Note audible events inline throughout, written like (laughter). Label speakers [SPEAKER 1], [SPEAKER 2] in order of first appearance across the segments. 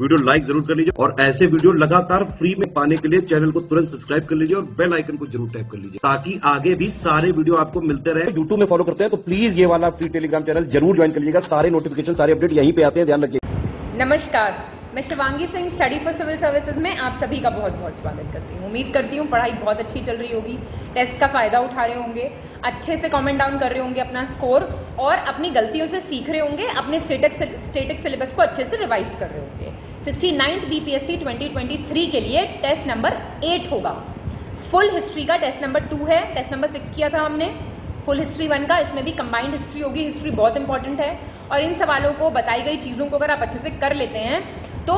[SPEAKER 1] video like जरूर कर लीजिए और ऐसे वीडियो लगातार फ्री में पाने के लिए चैनल को तुरंत सब्सक्राइब कर लीजिए और बेल आइकन को जरूर टैप कर लीजिए ताकि आगे भी सारे वीडियो आपको मिलते रहे यूट्यूब में फॉलो करते हैं तो प्लीज ये वाला फ्री टेलीग्राम चैनल जरूर ज्वाइन कर लीजिएगा सारे नोटिफिकेशन सारे अपडेट यहीं पे आते हैं ध्यान रखिए नमस्कार मैं Shivangi Singh study for civil services में आप सभी का बहुत बहुत स्वागत करती हूँ उम्मीद करती हूँ पढ़ाई बहुत अच्छी चल रही होगी टेस्ट का फ़ायदा उठा रहे होंगे अच्छे से कमेंट डाउन कर रहे होंगे अपना स्कोर और अपनी गलतियों से सीख रहे होंगे अपने स्टेटिक स्टेटिक सिलेबस को अच्छे से रिवाइज कर रहे होंगे सिक्सटी नाइन्थ बीपीएससी 2023 के लिए टेस्ट नंबर एट होगा फुल हिस्ट्री का टेस्ट नंबर टू है टेस्ट नंबर सिक्स किया था हमने फुल हिस्ट्री वन का इसमें भी कंबाइंड हिस्ट्री होगी हिस्ट्री बहुत इंपॉर्टेंट है और इन सवालों को बताई गई चीज़ों को अगर आप अच्छे से कर लेते हैं तो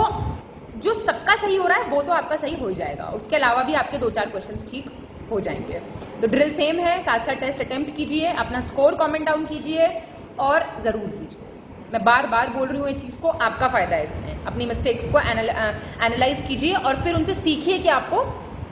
[SPEAKER 1] जो सबका सही हो रहा है वो तो आपका सही हो ही जाएगा उसके अलावा भी आपके दो चार क्वेश्चन ठीक हो जाएंगे तो ड्रिल सेम है साथ साथ टेस्ट अटेम्प्ट कीजिए अपना स्कोर कमेंट डाउन कीजिए और ज़रूर कीजिए मैं बार बार बोल रही हूँ ये चीज़ को आपका फ़ायदा है इसमें अपनी मिस्टेक्स को एनालाइज कीजिए और फिर उनसे सीखिए कि आपको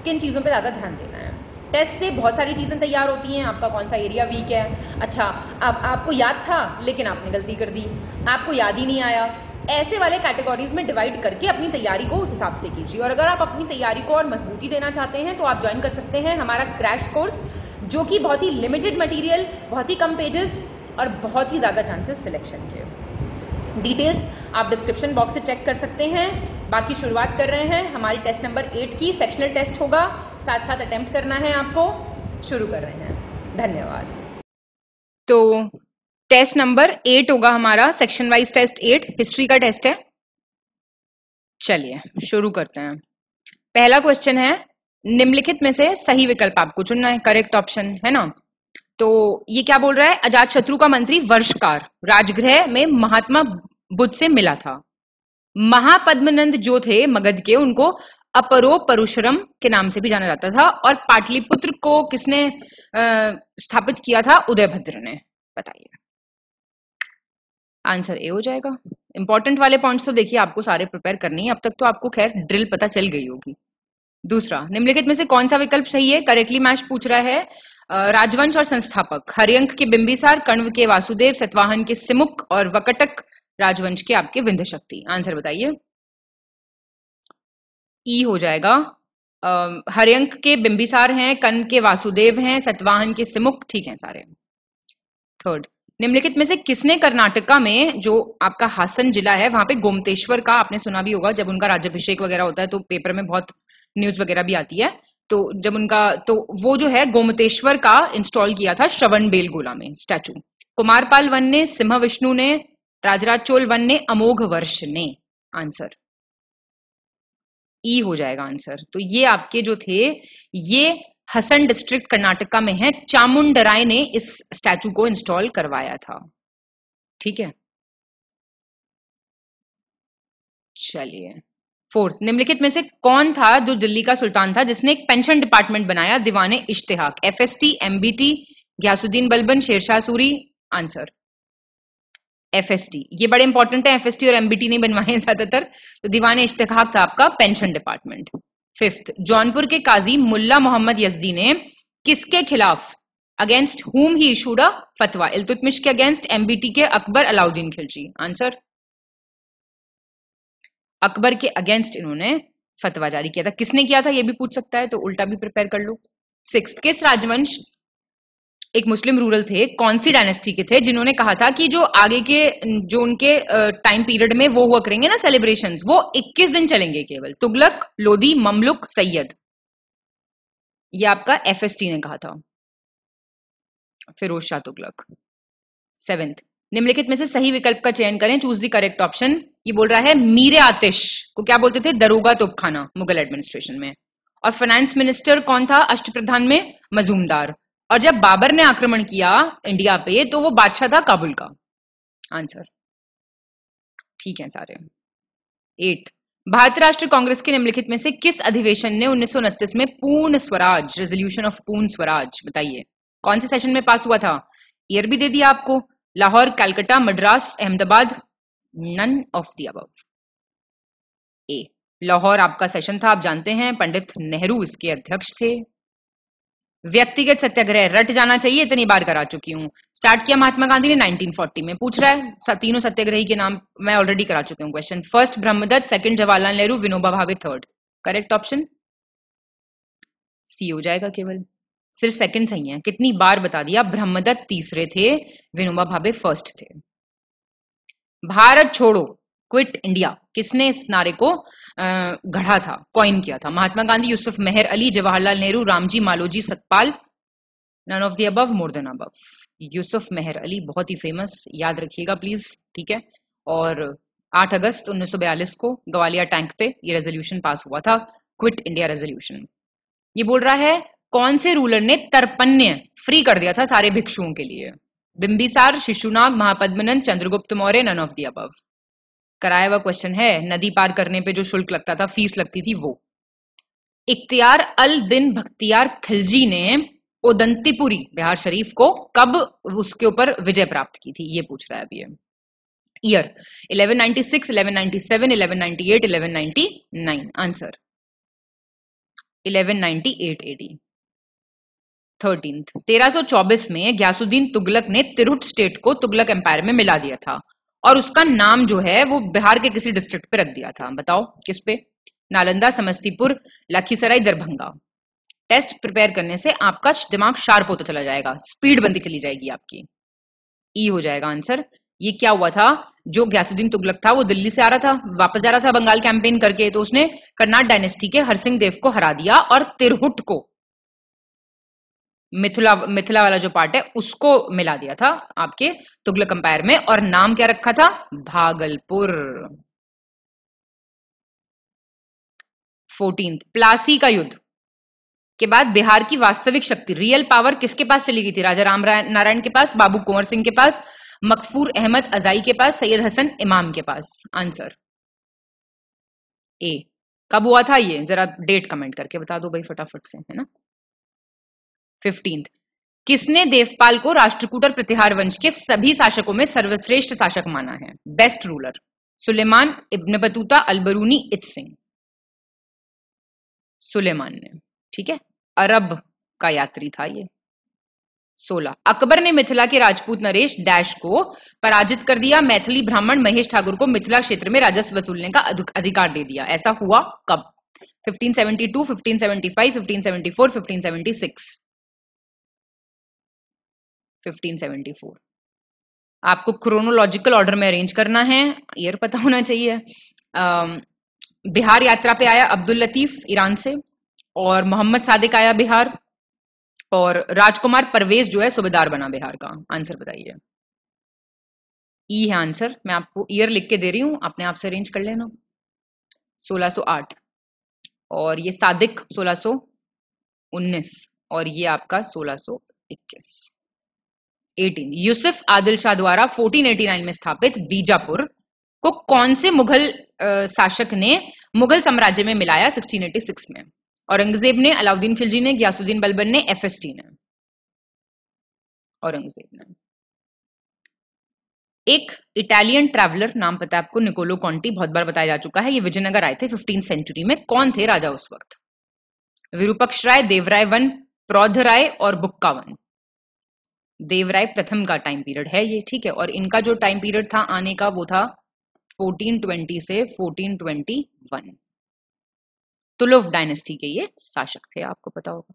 [SPEAKER 1] किन चीज़ों पर ज़्यादा ध्यान देना है टेस्ट से बहुत सारी चीज़ें तैयार होती हैं आपका कौन सा एरिया वीक है अच्छा आप, आपको याद था लेकिन आपने गलती कर दी आपको याद ही नहीं आया ऐसे वाले कैटेगरीज में डिवाइड करके अपनी तैयारी को उस हिसाब से कीजिए और अगर आप अपनी तैयारी को और मजबूती देना चाहते हैं तो आप ज्वाइन कर सकते हैं हमारा क्रैश कोर्स जो कि बहुत ही लिमिटेड मटेरियल बहुत ही कम पेजेस और बहुत ही ज़्यादा चांसेस सिलेक्शन के डिटेल्स आप डिस्क्रिप्शन बॉक्स से चेक कर सकते हैं बाकी शुरुआत कर रहे हैं हमारी टेस्ट नंबर एट की सेक्शनल टेस्ट होगा साथ साथ अटेम्प्ट करना है आपको शुरू कर रहे हैं धन्यवाद तो टेस्ट नंबर एट होगा हमारा section wise test eight history का टेस्ट है चलिए शुरू करते हैं पहला क्वेश्चन है निम्नलिखित में से सही विकल्प आपको चुनना है करेक्ट ऑप्शन है ना तो ये क्या बोल रहा है अजात शत्रु का मंत्री वर्षकार राजगृह में महात्मा बुद्ध से मिला था महापद्मनंद जो थे मगध के उनको अपरो परुशरम के नाम से भी जाना जाता था और पाटलिपुत्र को किसने आ, स्थापित किया था उदयभद्र ने बताइए आंसर ए हो जाएगा इंपॉर्टेंट वाले पॉइंट्स तो देखिए आपको सारे प्रिपेयर करनी है अब तक तो आपको खैर ड्रिल पता चल गई होगी दूसरा निम्नलिखित में से कौन सा विकल्प सही है करेक्टली मैच पूछ रहा है राजवंश और संस्थापक हरियंक के बिंबिसार कण्व के वासुदेव सतवाहन के सिमुक और वकटक राजवंश के आपके विंध्य शक्ति आंसर बताइए ई हो जाएगा हरियंक के बिंबिसार हैं कण्व के वासुदेव हैं सतवाहन के सिमुक ठीक हैं सारे थर्ड निम्नलिखित में से किसने कर्नाटका में जो आपका हासन जिला है वहां पे गोमतेश्वर का आपने सुना भी होगा जब उनका राज्यभिषेक वगैरह होता है तो पेपर में बहुत न्यूज वगैरह भी आती है तो जब उनका तो वो जो है गोमतेश्वर का इंस्टॉल किया था श्रवण बेलगोला में स्टैचू कुमारपाल वन ने सिंह विष्णु ने राजराज चोल वन ने अमोघ वर्ष ने आंसर ई e हो जाएगा आंसर तो ये आपके जो थे ये हसन डिस्ट्रिक्ट कर्नाटका में है चामुंडराय ने इस स्टैचू को इंस्टॉल करवाया था ठीक है चलिए फोर्थ निम्नलिखित में से कौन था जो दिल्ली का सुल्तान था जिसने एक पेंशन डिपार्टमेंट बनाया दीवाने इश्तेहाक F S T M B T Ghiyasuddin Balban Sher Shah Suri एफ एस टी ये बड़े इंपॉर्टेंट है एफ एस टी और एमबीटी नहीं बनवाए ज्यादातर तो दीवान इश्तेहाक था आपका पेंशन डिपार्टमेंट फिफ्थ जौनपुर के काजी मुल्ला मोहम्मद यजदी ने किसके खिलाफ अगेंस्ट हुम ही इशूड अ फतवा इलतुतमिश के अगेंस्ट एमबीटी के अकबर अलाउद्दीन खिलजी आंसर अकबर के अगेंस्ट इन्होंने फतवा जारी किया था किसने किया था ये भी पूछ सकता है तो उल्टा भी प्रिपेयर कर लो सिक्स किस राजवंश एक मुस्लिम रूरल थे कौन सी डायनेस्टी के थे जिन्होंने कहा था कि जो आगे के जो उनके टाइम पीरियड में वो हुआ करेंगे ना सेलिब्रेशन वो 21 दिन चलेंगे केवल तुगलक लोधी ममलुक सैयद ये आपका एफ ने कहा था फिरोज शाह तुगलक सेवेंथ निम्नलिखित में से सही विकल्प का चयन करें चूज द करेक्ट ऑप्शन ये बोल रहा है मीरे आतिश को क्या बोलते थे दरोगा तोपखाना मुगल एडमिनिस्ट्रेशन में और फाइनेंस मिनिस्टर कौन था अष्ट प्रधान में मजूमदार और जब बाबर ने आक्रमण किया इंडिया पे तो वो बादशाह था काबुल का आंसर ठीक है सारे एट भारतीय राष्ट्रीय कांग्रेस के निम्नलिखित में से किस अधिवेशन ने उन्नीस में पूर्ण स्वराज रेजोल्यूशन ऑफ पूर्ण स्वराज बताइए कौन से सेशन में पास हुआ था ईयर भी दे दिया आपको Lahore Calcutta Madras Ahmedabad none of the above A Lahore आपका सेशन था आप जानते हैं पंडित नेहरू इसके अध्यक्ष थे व्यक्तिगत सत्याग्रह रट जाना चाहिए इतनी बार करा चुकी हूँ स्टार्ट किया महात्मा गांधी ने 1940 में पूछ रहा है तीनों सत्याग्रही के नाम मैं ऑलरेडी करा चुकी हूँ question first Brahmadatta second Jawaharlal Nehru Vinoba Bhave third correct option C हो जाएगा केवल सिर्फ सेकंड सही है कितनी बार बता दिया ब्रह्मदत्त तीसरे थे विनोबा भावे फर्स्ट थे भारत छोड़ो क्विट इंडिया किसने इस नारे को गढ़ा था कॉइन किया था Mahatma Gandhi Yusuf Meher Ali Jawaharlal Nehru Ramji Maloji Satpal none of the above more than अब यूसुफ मेहर अली बहुत ही फेमस याद रखिएगा प्लीज ठीक है और 8 अगस्त 1942 को ग्वालियर टैंक पे ये रेजोल्यूशन पास हुआ था क्विट इंडिया रेजोल्यूशन ये बोल रहा है कौन से रूलर ने तरपन्य फ्री कर दिया था सारे भिक्षुओं के लिए Bimbisara Shishunaga Mahapadmananda Chandragupta Maurya none of the above कराया हुआ क्वेश्चन है नदी पार करने पे जो शुल्क लगता था फीस लगती थी वो इख्तियार अल दिन भक्तियार खिलजी ने ओदंतीपुरी बिहार शरीफ को कब उसके ऊपर विजय प्राप्त की थी ये पूछ रहा है अभी ईयर 1196, 1197, 1198, 1199 आंसर 1198 एडी थर्टीन चौबीस में ग्यासुद्दीन तुगलक ने तिरुट स्टेट को तुगलक एम्पायर में मिला दिया था और उसका नाम जो है वो बिहार के किसी डिस्ट्रिक्ट पे रख दिया था बताओ किस पे नालंदा समस्तीपुर लखीसराय दरभंगा टेस्ट प्रिपेयर करने से आपका दिमाग शार्प होता चला जाएगा स्पीड बनती चली जाएगी आपकी ई e हो जाएगा आंसर ये क्या हुआ था जो ग्यासुद्दीन तुगलक था वो दिल्ली से आ रहा था वापस जा रहा था बंगाल कैंपेन करके तो उसने कर्नाट डायनेस्टी के हरसिंह देव को हरा दिया और तिरहुट को मिथिला मिथिला वाला जो पार्ट है उसको मिला दिया था आपके तुगलक अंपायर में और नाम क्या रखा था भागलपुर फोर्टीन प्लासी का युद्ध के बाद बिहार की वास्तविक शक्ति रियल पावर किसके पास चली गई थी राजा राम नारायण के पास बाबू कुंवर सिंह के पास मकफूर अहमद अजाई के पास सैयद हसन इमाम के पास आंसर ए कब हुआ था ये जरा डेट कमेंट करके बता दो भाई फटाफट से है ना फिफ्टींथ किसने देवपाल को राष्ट्रकूटर प्रतिहार वंश के सभी शासकों में सर्वश्रेष्ठ शासक माना है best ruler Sulaiman Ibn Battuta Alberuni Itsing Suleman ने ठीक है अरब का यात्री था ये सोलह अकबर ने मिथिला के राजपूत नरेश डैश को पराजित कर दिया मैथिली ब्राह्मण महेश ठाकुर को मिथिला क्षेत्र में राजस्व वसूलने का अधिकार दे दिया ऐसा हुआ कब 1572, 1575, 1574, 1576 1574 आपको क्रोनोलॉजिकल ऑर्डर में अरेंज करना है ईयर पता होना चाहिए बिहार यात्रा पे आया अब्दुल लतीफ ईरान से और मोहम्मद सादिक आया बिहार और राजकुमार परवेज जो है सुबेदार बना बिहार का आंसर बताइए ई e है आंसर मैं आपको ईयर लिख के दे रही हूँ आप आपसे अरेंज कर लेना 1608 और ये सादिक 1619 और ये आपका 1621 18 यूसुफ आदिल शाह द्वारा 1489 में स्थापित बीजापुर को कौन से मुगल शासक ने मुगल साम्राज्य में मिलाया 1686 में औरंगजेब ने अलाउद्दीन खिलजी ने गयासुद्दीन बलबन ने टी ने औरंगजेब ने एक इटालियन ट्रैवलर नाम पता है आपको निकोलो कॉन्टी बहुत बार बताया जा चुका है ये विजयनगर आए थे फिफ्टीन सेंचुरी में कौन थे राजा उस वक्त विरूपक्ष राय देवराय वन प्रौध राय और बुक्का वन देवराय प्रथम का टाइम पीरियड है ये ठीक है और इनका जो टाइम पीरियड था आने का वो था 1420 से 1421 तुलुव डायनेस्टी के ये शासक थे आपको पता होगा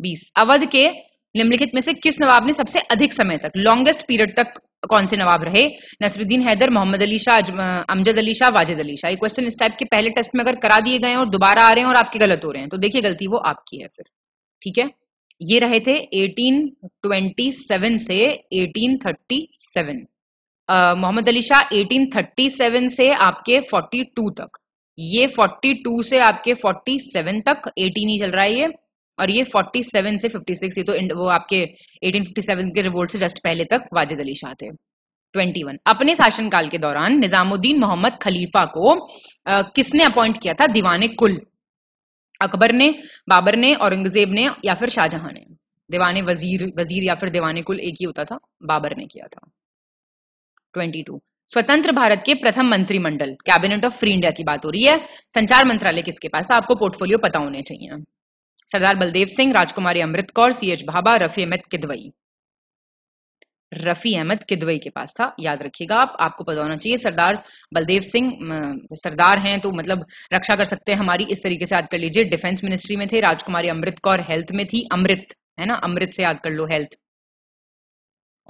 [SPEAKER 1] बीस अवध के निम्नलिखित में से किस नवाब ने सबसे अधिक समय तक लॉन्गेस्ट पीरियड तक कौन से नवाब रहे नसरुद्दीन हैदर मोहम्मद अली शाह अमजद अली शाह वाजिद अली शाह ये क्वेश्चन इस टाइप के पहले टेस्ट में अगर करा दिए गए और दोबारा आ रहे हैं और आपके गलत हो रहे हैं तो देखिए गलती वो आपकी है फिर ठीक है ये रहे थे 1827 से 1837 मोहम्मद अली शाह 1837 से आपके 42 तक ये 42 से आपके 47 तक 18 ही चल रहा है ये और ये 47 से 56 ये तो वो आपके 1857 के रिवोल्ट से जस्ट पहले तक वाजिद अली शाह थे 21 अपने शासनकाल के दौरान निजामुद्दीन मोहम्मद खलीफा को आ, किसने अपॉइंट किया था दीवाने कुल अकबर ने बाबर ने औरंगजेब ने या फिर शाहजहां ने दीवाने वजीर वजीर या फिर दीवाने कुल एक ही होता था बाबर ने किया था 22 स्वतंत्र भारत के प्रथम मंत्रिमंडल कैबिनेट ऑफ फ्री इंडिया की बात हो रही है संचार मंत्रालय किसके पास था आपको पोर्टफोलियो पता होने चाहिए सरदार बलदेव सिंह राजकुमारी अमृत कौर सी एच भाभा रफी अहमद किदवई रफ़ी अहमद किदवई के पास था याद रखिएगा आप आपको पता होना चाहिए सरदार बलदेव सिंह सरदार हैं तो मतलब रक्षा कर सकते हैं हमारी इस तरीके से याद कर लीजिए डिफेंस मिनिस्ट्री में थे राजकुमारी अमृत कौर हेल्थ में थी अमृत है ना अमृत से याद कर लो हेल्थ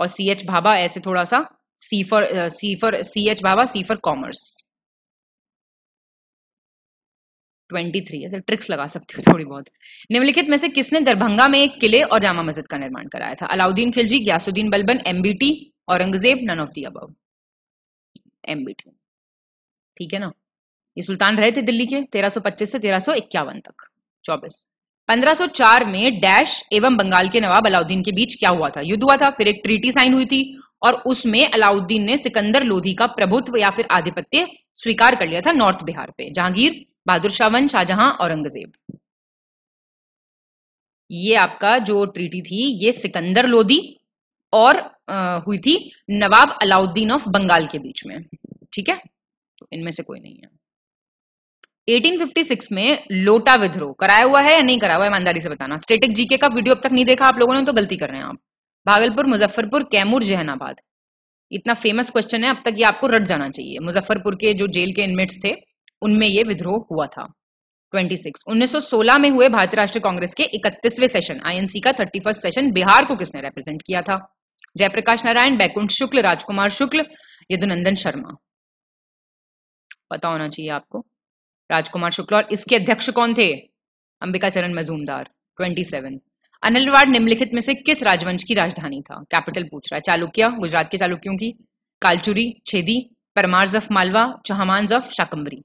[SPEAKER 1] और सी एच भाभा ऐसे थोड़ा सा सीफर सीफर सी एच भाभा सीफर कॉमर्स ट्वेंटी थ्री ऐसे ट्रिक्स लगा सकती हूँ थोड़ी बहुत निम्नलिखित में से किसने दरभंगा में एक किले और जामा मस्जिद का निर्माण कराया था Alauddin Khilji Ghiyasuddin Balban MBT Aurangzeb none of the above MBT ठीक है ना ये सुल्तान रहे थे दिल्ली के 1325 से 1351 तक 24 1504 में डैश एवं बंगाल के नवाब अलाउद्दीन के बीच क्या हुआ था युद्ध हुआ था फिर एक ट्रीटी साइन हुई थी और उसमें अलाउद्दीन ने सिकंदर लोधी का प्रभुत्व या फिर आधिपत्य स्वीकार कर लिया था नॉर्थ बिहार पे जहांगीर बहादुर शावन शाहजहां औरंगजेब ये आपका जो ट्रीटी थी ये सिकंदर लोदी और आ, हुई थी नवाब अलाउद्दीन ऑफ बंगाल के बीच में ठीक है तो इनमें से कोई नहीं है 1856 में लोटा विद्रोह कराया हुआ है या नहीं कराया हुआ ईमानदारी से बताना स्टेटिक जीके का वीडियो अब तक नहीं देखा आप लोगों ने तो गलती कर रहे हैं आप भागलपुर मुजफ्फरपुर कैमूर जहनाबाद इतना फेमस क्वेश्चन है अब तक ये आपको रट जाना चाहिए मुजफ्फरपुर के जो जेल के इनमेट्स थे उनमें यह विद्रोह हुआ था 26 1916 में हुए भारतीय राष्ट्रीय कांग्रेस के 31वें सेशन आईएनसी का 31 सेशन बिहार को किसने रिप्रेजेंट किया था जयप्रकाश नारायण बैकुंठ शुक्ल राजकुमार शुक्ल यदुनंदन शर्मा पता होना चाहिए आपको राजकुमार शुक्ल और इसके अध्यक्ष कौन थे अंबिका चरण मजूमदार 27 अनिलवाड़ निम्नलिखित में से किस राजवंश की राजधानी था कैपिटल पूछ रहा है चालुक्य गुजरात के चालुक्यों की कालचुरी छेदी परमार जफ मालवा चौहान जफ शाकंबरी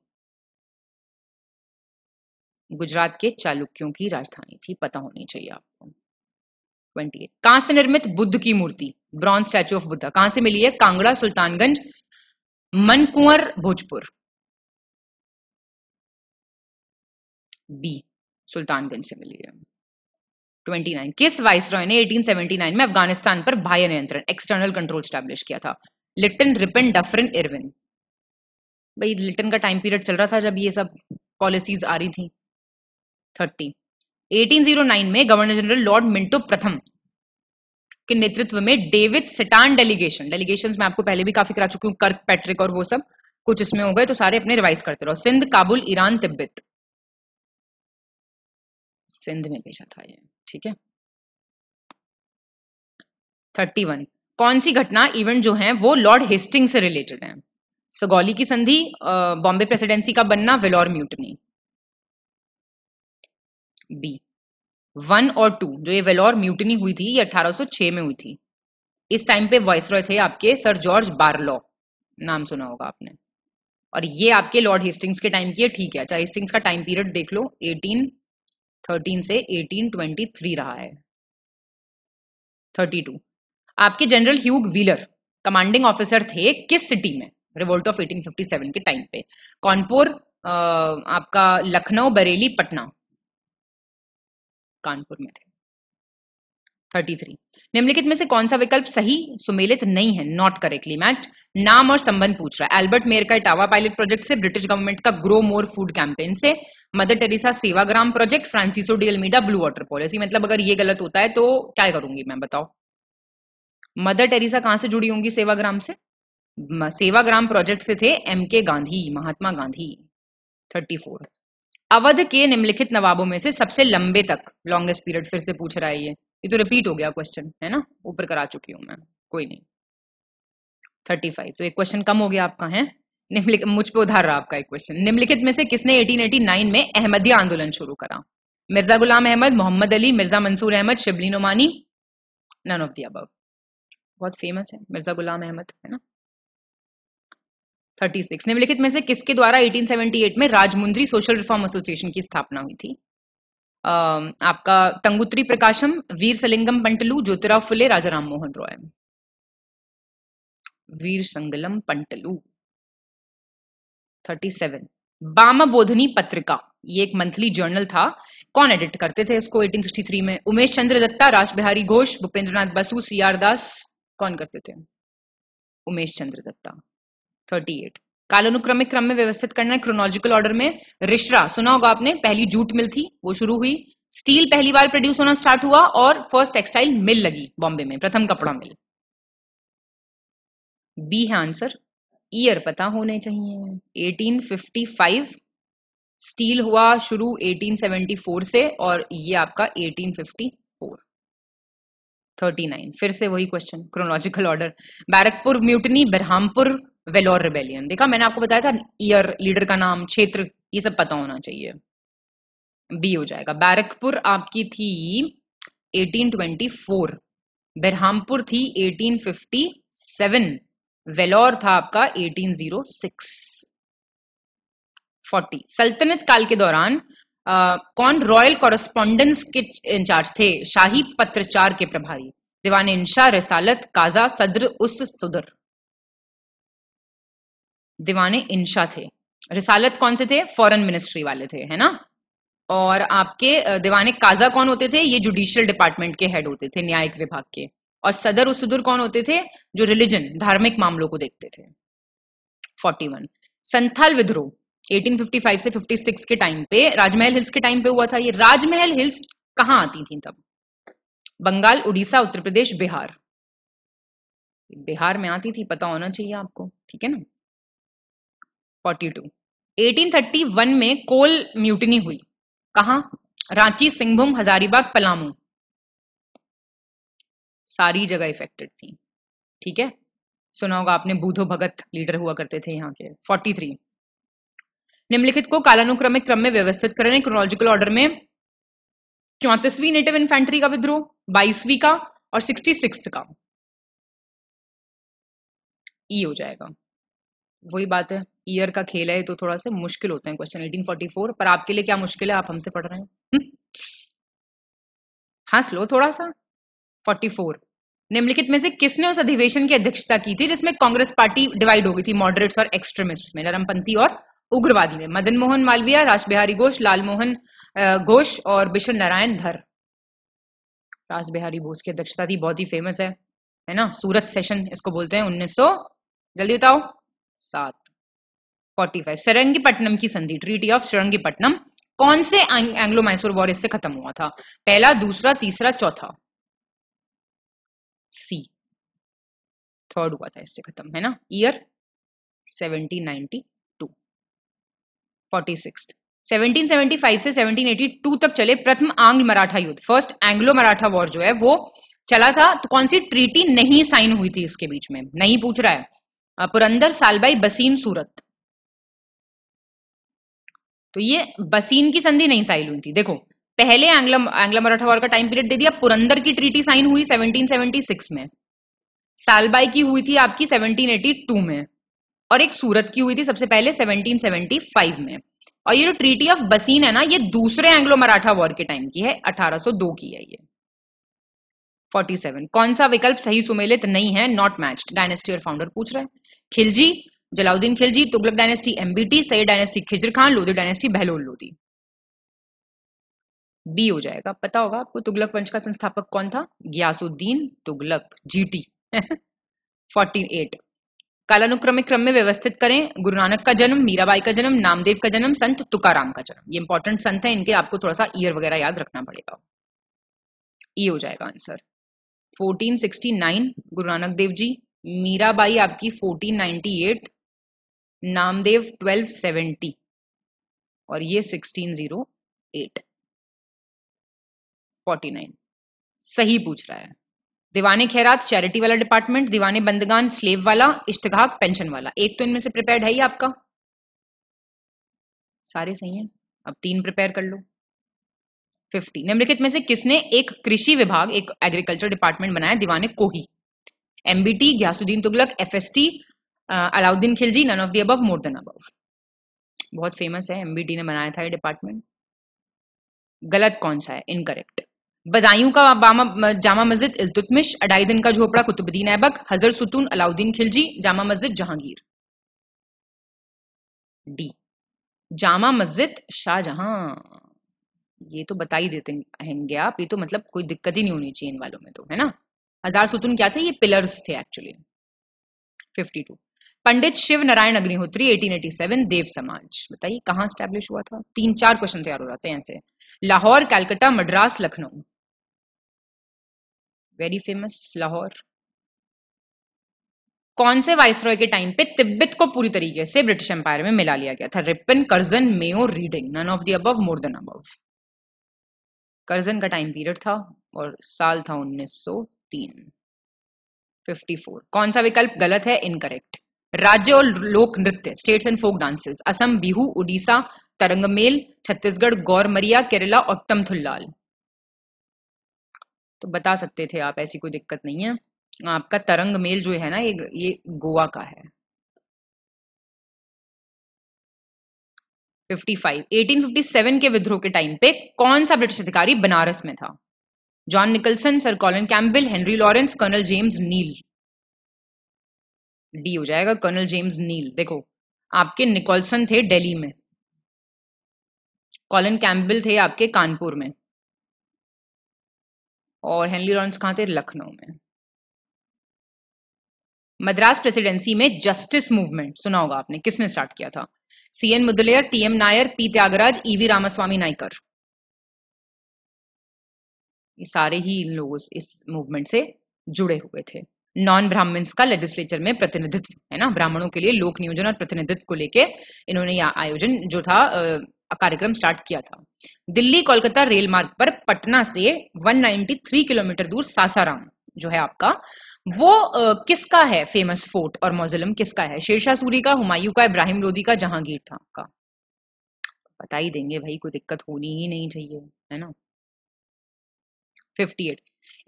[SPEAKER 1] गुजरात के चालुक्यों की राजधानी थी पता होनी चाहिए आपको ट्वेंटी एट कहां से निर्मित बुद्ध की मूर्ति ब्रॉन्ज स्टैचू ऑफ बुद्धा कहां से मिली है कांगड़ा सुल्तानगंज मनकुंवर भोजपुर बी सुल्तानगंज से मिली है 29 किस वाइसरॉय ने 1879 में अफगानिस्तान पर बाह्य नियंत्रण एक्सटर्नल कंट्रोल स्टैब्लिश किया था लिटन रिपन डफरिन इरविन भाई लिटन का टाइम पीरियड चल रहा था जब ये सब पॉलिसीज आ रही थी थर्टी 1809 में गवर्नर जनरल लॉर्ड मिंटो प्रथम के नेतृत्व में डेविड सिटान डेलीगेशन डेलीगेशन में आपको पहले भी काफी करा चुकी हूँ कर्क पैट्रिक और वो सब कुछ इसमें हो गए तो सारे अपने रिवाइज करते रहो सिंध काबुल ईरान तिब्बत सिंध में भेजा था ये ठीक है थर्टी वन कौन सी घटना इवेंट जो है वो लॉर्ड हेस्टिंग से रिलेटेड है सगौली की संधि बॉम्बे प्रेसिडेंसी का बनना विलोर म्यूटनी बी वन और टू जो ये वेलोर म्यूटनी हुई थी ये 1806 में हुई थी इस टाइम पे वॉइस थे आपके सर जॉर्ज बार्लो नाम सुना होगा आपने और ये आपके लॉर्ड हेस्टिंग्स के टाइम की है ठीक है चाहे अच्छा, हेस्टिंग्स का टाइम पीरियड देख लो 1813 से 1823 रहा है 32 आपके general Hugh Wheeler commanding officer थे किस सिटी में रिवोल्ट ऑफ 1857 के टाइम पे कानपुर आपका लखनऊ बरेली पटना कानपुर में थे 33 निम्नलिखित में से कौन सा विकल्प सही सुमेलित नहीं है नॉट करेक्टली मैच्ड नाम और संबंध पूछ रहा है एल्बर्ट मेयर का इटावा पायलट प्रोजेक्ट से ब्रिटिश गवर्नमेंट का ग्रो मोर फूड कैंपेन से Mother Teresa Sevagram project Francisco d'Almeida blue water policy मतलब अगर ये गलत होता है तो क्या करूंगी मैं बताओ मदर टेरेसा कहां से जुड़ी होंगी सेवाग्राम से सेवाग्राम प्रोजेक्ट से थे M K Gandhi Mahatma Gandhi thirty four Awadh के निम्नलिखित नवाबों में से सबसे लंबे तक लॉन्गेस्ट पीरियड फिर से पूछ रहा है ये ये तो रिपीट हो गया क्वेश्चन है ना ऊपर करा चुकी हूं मैं कोई नहीं थर्टी फाइव तो एक क्वेश्चन कम हो गया आपका है निम्नलिखित मुझ पे उधार रहा आपका एक क्वेश्चन निम्नलिखित में से किसने 1889 में अहमदिया आंदोलन शुरू करा Mirza Ghulam Ahmad Mohammad Ali Mirza Mansoor Ahmad Shibli Nomani none of the above बहुत फेमस है मिर्जा गुलाम अहमद है ना 36 निम्नलिखित में से किसके द्वारा 1878 में राजमुंद्री सोशल रिफॉर्म एसोसिएशन की स्थापना हुई थी आपका तंगुत्री प्रकाशम वीर सलिंगम पंटलू ज्योतिराव फुले राजा राम मोहन रॉय वीर संगलम पंटलू 37 बाम बोधनी पत्रिका ये एक मंथली जर्नल था कौन एडिट करते थे इसको 1863 में उमेश चंद्र दत्ता राज बिहारी घोष भूपेंद्रनाथ बसु सी आर दास कौन करते थे उमेश चंद्र दत्ता थर्टी एट कालानुक्रमिक क्रम में व्यवस्थित करना है क्रोनोलॉजिकल ऑर्डर में रिश्रा सुना होगा आपने पहली जूट मिल थी वो शुरू हुई स्टील पहली बार प्रोड्यूस होना स्टार्ट हुआ और फर्स्ट टेक्सटाइल मिल लगी बॉम्बे में प्रथम कपड़ा मिल बी है आंसर ईयर पता होने चाहिए 1855 स्टील हुआ शुरू 1874 से और ये आपका 1854 39 फिर से वही question chronological order Barrackpore mutiny Berhampore Vellore rebellion देखा मैंने आपको बताया था ईयर लीडर का नाम क्षेत्र ये सब पता होना चाहिए बी हो जाएगा बैरकपुर आपकी थी 1824 बिरहामपुर थी 1857 वेलोर था आपका 1806 40 सल्तनत काल के दौरान Uh, कौन रॉयल कॉरेस्पॉन्डेंस के इंचार्ज थे शाही पत्रचार के प्रभारी दीवान इंशा रसालत काजा सदर उस सुदर दीवाने इंशा थे रिसालत कौन से थे फॉरेन मिनिस्ट्री वाले थे है ना और आपके दीवाने काजा कौन होते थे ये जुडिशियल डिपार्टमेंट के हेड होते थे न्यायिक विभाग के और सदर उसदुर कौन होते थे जो रिलीजन धार्मिक मामलों को देखते थे 41 संथाल विद्रोह 1855 से 56 के टाइम पे राजमहल हिल्स के टाइम पे हुआ था ये राजमहल हिल्स कहाँ आती थी तब बंगाल उड़ीसा उत्तर प्रदेश बिहार बिहार में आती थी पता होना चाहिए आपको ठीक है ना 42 1831 में कोल म्यूटनी हुई कहा रांची सिंहभूम हजारीबाग पलामू सारी जगह इफेक्टेड थी ठीक है सुना होगा आपने बूधो भगत लीडर हुआ करते थे यहाँ के 43 निम्नलिखित को कालानुक्रमिक क्रम में व्यवस्थित करें क्रोनोलॉजिकल ऑर्डर में चौंतीसवीं नेटिव इन्फेंट्री का विद्रोह बाईसवीं का और सिक्सटी का ई हो जाएगा वही बात है ईयर का खेल है तो थोड़ा सा मुश्किल होते हैं क्वेश्चन 1844 पर आपके लिए क्या मुश्किल है आप हमसे पढ़ रहे हैं हाँ स्लो थोड़ा सा 44 निम्नलिखित में से किसने उस अधिवेशन की अध्यक्षता की थी जिसमें कांग्रेस पार्टी डिवाइड हो गई थी मॉडरेट्स और एक्सट्रीमिस्ट में नरमपंथी और उग्रवादी में मदन मोहन मालवीय राज बिहारी घोष लाल मोहन घोष और बिशन नारायण धर राज बिहारी घोष की अध्यक्षता थी बहुत ही फेमस है है ना सूरत सेशन इसको बोलते हैं उन्नीस जल्दी बताओ सात फोर्टी फाइव सरंगीपट्टनम की संधि ट्रीटी ऑफ सरंगीपट्टनम कौन से एंग्लो मैसूर वॉर इससे खत्म हुआ था पहला दूसरा तीसरा चौथा सी थर्ड हुआ था इससे खत्म है ना year seventeen ninety two forty six 1775 से 1782 तक चले प्रथम आंग्ल मराठा युद्ध फर्स्ट एंग्लो मराठा वॉर जो है वो चला था तो कौन सी ट्रीटी नहीं साइन हुई थी इसके बीच में नहीं पूछ रहा है पुरंदर सालबाई बसीन सूरत तो ये बसीन की संधि नहीं साइन हुई थी देखो पहले एंग्लो मराठा वॉर का टाइम पीरियड दे दिया पुरंदर की ट्रीटी साइन हुई 1776 में सालबाई की हुई थी आपकी 1782 में और एक सूरत की हुई थी सबसे पहले 1775 में और ये जो ट्रीटी ऑफ बसीन है ना ये दूसरे एंग्लो मराठा वॉर के टाइम की है 1802 की है ये 47 कौन सा विकल्प सही सुमेलित नहीं है नॉट मैच्ड डायनेस्टी और फाउंडर पूछ रहे हैं खिलजी जलाउद्दीन खिलजी तुगलक डायनेस्टी एमबीटी सही dynasty Khizr Khan Lodhi dynasty Bahlol Lodhi B हो जाएगा पता होगा आपको तुगलक वंश का संस्थापक कौन था ग्यासुद्दीन तुगलक जीटी 48 (laughs) कालानुक्रमिक क्रम में व्यवस्थित करें गुरु नानक का जन्म मीराबाई का जन्म नामदेव का जन्म संत तुकाराम का जन्म ये इंपॉर्टेंट संत है इनके आपको थोड़ा सा ईयर वगैरह याद रखना पड़ेगा ई e हो जाएगा आंसर 1469 गुरु नानक देव जी मीराबाई आपकी 1498 नामदेव 1270 और ये 1608 49 सही पूछ रहा है दीवाने खैरात चैरिटी वाला डिपार्टमेंट दीवाने बंदगान स्लेव वाला इश्तगाक पेंशन वाला एक तो इनमें से प्रिपेयर्ड है ही आपका सारे सही हैं अब तीन प्रिपेयर कर लो फिफ्टी निम्नलिखित में से किसने एक कृषि विभाग एक एग्रीकल्चर डिपार्टमेंट बनाया दीवाने कोही MBT Ghiyasuddin Tughlaq F S T Alauddin Khilji none of the above more than above बहुत फेमस है एमबीटी ने बनाया था ये डिपार्टमेंट गलत कौन सा है इनकरेक्ट बदायूं का बामा जामा मस्जिद इल्तुतमिश अढ़ाई दिन का झोपड़ा कुतुबुद्दीन ऐबक हजर सुतून अलाउद्दीन खिलजी जामा मस्जिद जहांगीर डी जामा मस्जिद शाहजहां ये तो बता ही देते हैं आप ये तो मतलब कोई दिक्कत ही नहीं होनी चाहिए इन वालों में तो है ना हजार सुतुन क्या थे ये पिलर्स थे actually fifty two Pandit Shiv Narayan Agnihotri 1887 Dev Samaj बताइए कहाँ स्टैब्लिश हुआ था तीन चार क्वेश्चन तैयार हो जाते हैं ऐसे लाहौर कैलकटा मद्रास लखनऊ वेरी फेमस लाहौर कौन से वाइसरॉय के टाइम पे तिब्बत को पूरी तरीके से ब्रिटिश एम्पायर में मिला लिया गया था Ripon Curzon Mayo Reading none of the above more than above Curzon का टाइम पीरियड था और साल था 1903 54 कौन सा विकल्प गलत है इनकरेक्ट राज्य और लोक नृत्य states and folk dances Assam Bihu Orissa Tarangamel Chhattisgarh Gaurmaria Kerala और तमथुल्लाल तो बता सकते थे आप ऐसी कोई दिक्कत नहीं है आपका तरंग मेल जो है ना ये ये गोवा का है 55 1857 के विद्रोह के टाइम पे कौन सा ब्रिटिश अधिकारी बनारस में था John Nicholson sir Colin Campbell Henry Lawrence colonel James Neill D हो जाएगा कर्नल जेम्स नील देखो आपके निकोलसन थे दिल्ली में कॉलिन कैम्बिल थे आपके कानपुर में और हेनरी लॉरेंस कहां थे लखनऊ में मद्रास प्रेसिडेंसी में जस्टिस मूवमेंट सुना होगा आपने किसने स्टार्ट किया था C N Mudaliar T M Nair P Thyagaraja EV Ramaswamy Naicker ये सारे ही इन लोग इस मूवमेंट से जुड़े हुए थे नॉन ब्राह्मण्स का लेजिस्लेचर में प्रतिनिधित्व है ना ब्राह्मणों के लिए लोक नियोजन और प्रतिनिधित्व को लेके इन्होंने यह आयोजन जो था कार्यक्रम स्टार्ट किया था दिल्ली कोलकाता रेल मार्ग पर पटना से 193 किलोमीटर दूर सासाराम जो है आपका वो किसका है फेमस फोर्ट और मोजिलम किसका है शेरशाह सूरी का हुमायूं का इब्राहिम लोदी का जहांगीर था आपका बता ही देंगे भाई कोई दिक्कत होनी ही नहीं चाहिए है ना फिफ्टी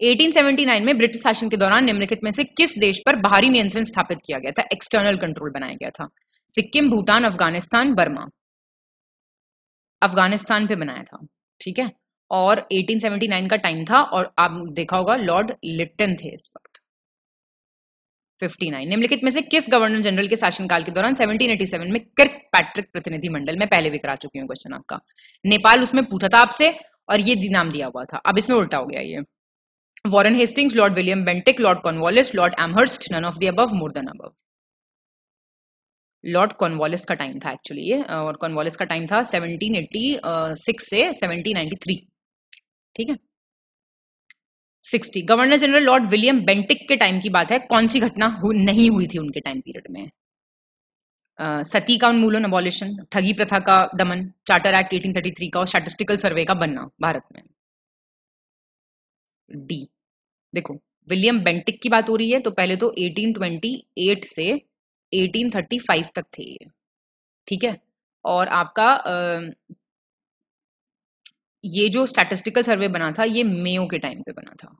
[SPEAKER 1] 1879 में ब्रिटिश शासन के दौरान निम्नलिखित में से किस देश पर बाहरी नियंत्रण स्थापित किया गया था एक्सटर्नल कंट्रोल बनाया गया था सिक्किम भूटान अफगानिस्तान बर्मा अफगानिस्तान पे बनाया था ठीक है और 1879 का टाइम था और आप देखा होगा लॉर्ड लिट्टन थे इस वक्त 59 निम्नलिखित में से किस गवर्नर जनरल के शासनकाल के दौरान 1787 में किर्क पैट्रिक प्रतिनिधि मंडल में पहले भी करा चुकी हूँ क्वेश्चन आपका नेपाल उसमें पूछा था आपसे और ये नाम दिया हुआ था अब इसमें उल्टा हो गया ये Warren Hastings lord William Bentinck lord Cornwallis lord Amherst none of the above more than above lord Cornwallis का टाइम था एक्चुअली ये और कॉन्वॉलिस का टाइम था 1786 से 1793 ठीक है sixty governor general lord William Bentinck के टाइम की बात है कौन सी घटना हु, नहीं हुई थी उनके टाइम पीरियड में Uh, सती का उन्मूलन अबॉलिशन ठगी प्रथा का दमन चार्टर एक्ट 1833 का और स्टैटिस्टिकल सर्वे का बनना भारत में डी देखो विलियम बेंटिक की बात हो रही है तो पहले तो 1828 से 1835 तक थे ये ठीक है और आपका ये जो स्टैटिस्टिकल सर्वे बना था ये मेयो के टाइम पे बना था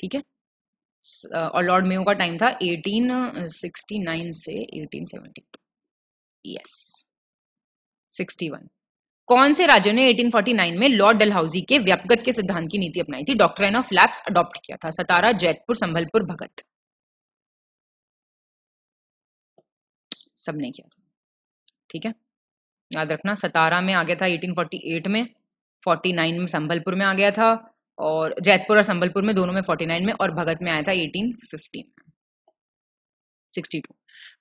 [SPEAKER 1] ठीक है uh, और लॉर्ड मेयो का टाइम था 1869 uh, से 1872 यस 61 कौन से राज्य ने 1849 में लॉर्ड डलहाउजी के व्यापगत के सिद्धांत की नीति अपनाई थी डॉक्टर ऑफ लैब्स अडॉप्ट किया था सतारा जैतपुर संभलपुर भगत सबने किया था ठीक है याद रखना सतारा में आ गया था 1848 में 49 में संभलपुर में आ गया था और जैतपुर और संभलपुर में दोनों में 49 में और भगत में आया था 1850 में 62